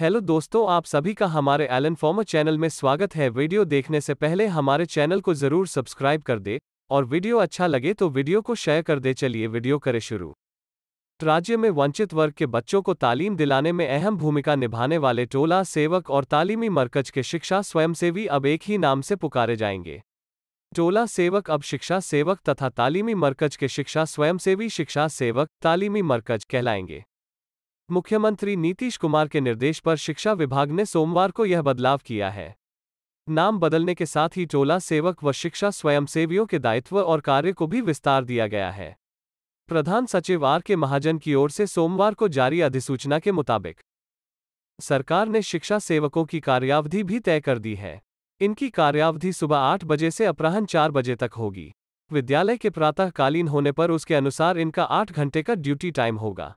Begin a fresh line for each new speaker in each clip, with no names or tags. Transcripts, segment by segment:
hello दोस्तों आप सभी का हमारे एलन फॉर्मर चैनल में स्वागत है वीडियो देखने से पहले हमारे चैनल को जरूर सब्सक्राइब कर दे और वीडियो अच्छा लगे तो वीडियो को शेयर कर दे चलिए वीडियो करें शुरू राज्य में वंचित वर्ग के बच्चों को तालीम दिलाने में अहम भूमिका निभाने वाले टोला सेवक और तालीमी मरकज के शिक्षा स्वयंसेवी अब एक ही नाम से पुकारे जाएंगे टोला सेवक अब शिक्षा सेवक तथा तालीमी मरकज के शिक्षा स्वयंसेवी शिक्षा सेवक तालीमी मरकज कहलाएंगे मुख्यमंत्री नीतीश कुमार के निर्देश पर शिक्षा विभाग ने सोमवार को यह बदलाव किया है नाम बदलने के साथ ही टोला सेवक व शिक्षा स्वयंसेवियों के दायित्व और कार्य को भी विस्तार दिया गया है प्रधान सचिव आर के महाजन की ओर से सोमवार को जारी अधिसूचना के मुताबिक सरकार ने शिक्षा सेवकों की कार्यावधि भी तय कर दी है इनकी कार्यावधि सुबह आठ बजे से अपराह्न चार बजे तक होगी विद्यालय के प्रातःकालीन होने पर उसके अनुसार इनका आठ घंटे का ड्यूटी टाइम होगा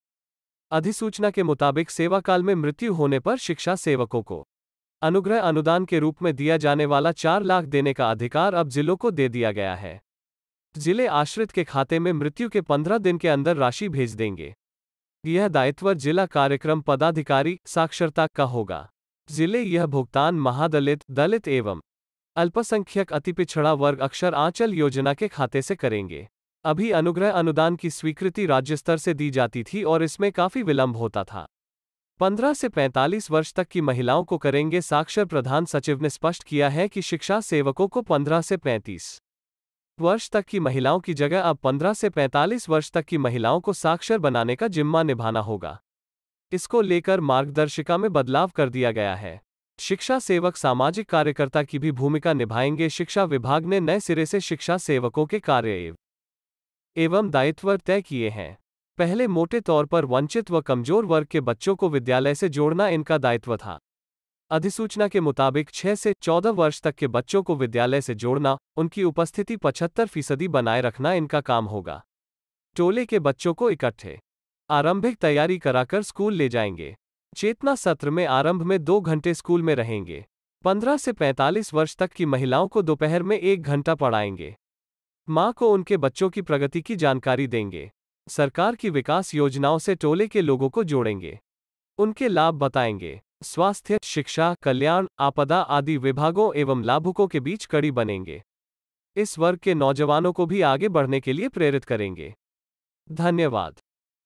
अधिसूचना के मुताबिक सेवाकाल में मृत्यु होने पर शिक्षा सेवकों को अनुग्रह अनुदान के रूप में दिया जाने वाला चार लाख देने का अधिकार अब जिलों को दे दिया गया है जिले आश्रित के खाते में मृत्यु के पंद्रह दिन के अंदर राशि भेज देंगे यह दायित्व जिला कार्यक्रम पदाधिकारी साक्षरता का होगा जिले यह भुगतान महादलित दलित एवं अल्पसंख्यक अति पिछड़ा वर्ग अक्षर आंचल योजना के खाते से करेंगे अभी अनुग्रह अनुदान की स्वीकृति राज्य स्तर से दी जाती थी और इसमें काफी विलंब होता था 15 से 45 वर्ष तक की महिलाओं को करेंगे साक्षर प्रधान सचिव ने स्पष्ट किया है कि शिक्षा सेवकों को 15 से 35 वर्ष तक की महिलाओं की जगह अब 15 से 45 वर्ष तक की महिलाओं को साक्षर बनाने का जिम्मा निभाना होगा इसको लेकर मार्गदर्शिका में बदलाव कर दिया गया है शिक्षा सेवक सामाजिक कार्यकर्ता की भी भूमिका निभाएंगे शिक्षा विभाग ने नए सिरे से शिक्षा सेवकों के कार्य एवं एवं दायित्व तय किए हैं पहले मोटे तौर पर वंचित व कमजोर वर्ग के बच्चों को विद्यालय से जोड़ना इनका दायित्व था अधिसूचना के मुताबिक 6 से 14 वर्ष तक के बच्चों को विद्यालय से जोड़ना उनकी उपस्थिति 75 फीसदी बनाए रखना इनका काम होगा टोले के बच्चों को इकट्ठे आरंभिक तैयारी कराकर स्कूल ले जाएंगे चेतना सत्र में आरंभ में दो घंटे स्कूल में रहेंगे 15 से 45 वर्ष तक की महिलाओं को दोपहर में एक घंटा पढ़ाएंगे मां को उनके बच्चों की प्रगति की जानकारी देंगे सरकार की विकास योजनाओं से टोले के लोगों को जोड़ेंगे उनके लाभ बताएंगे स्वास्थ्य शिक्षा कल्याण आपदा आदि विभागों एवं लाभुकों के बीच कड़ी बनेंगे इस वर्ग के नौजवानों को भी आगे बढ़ने के लिए प्रेरित करेंगे धन्यवाद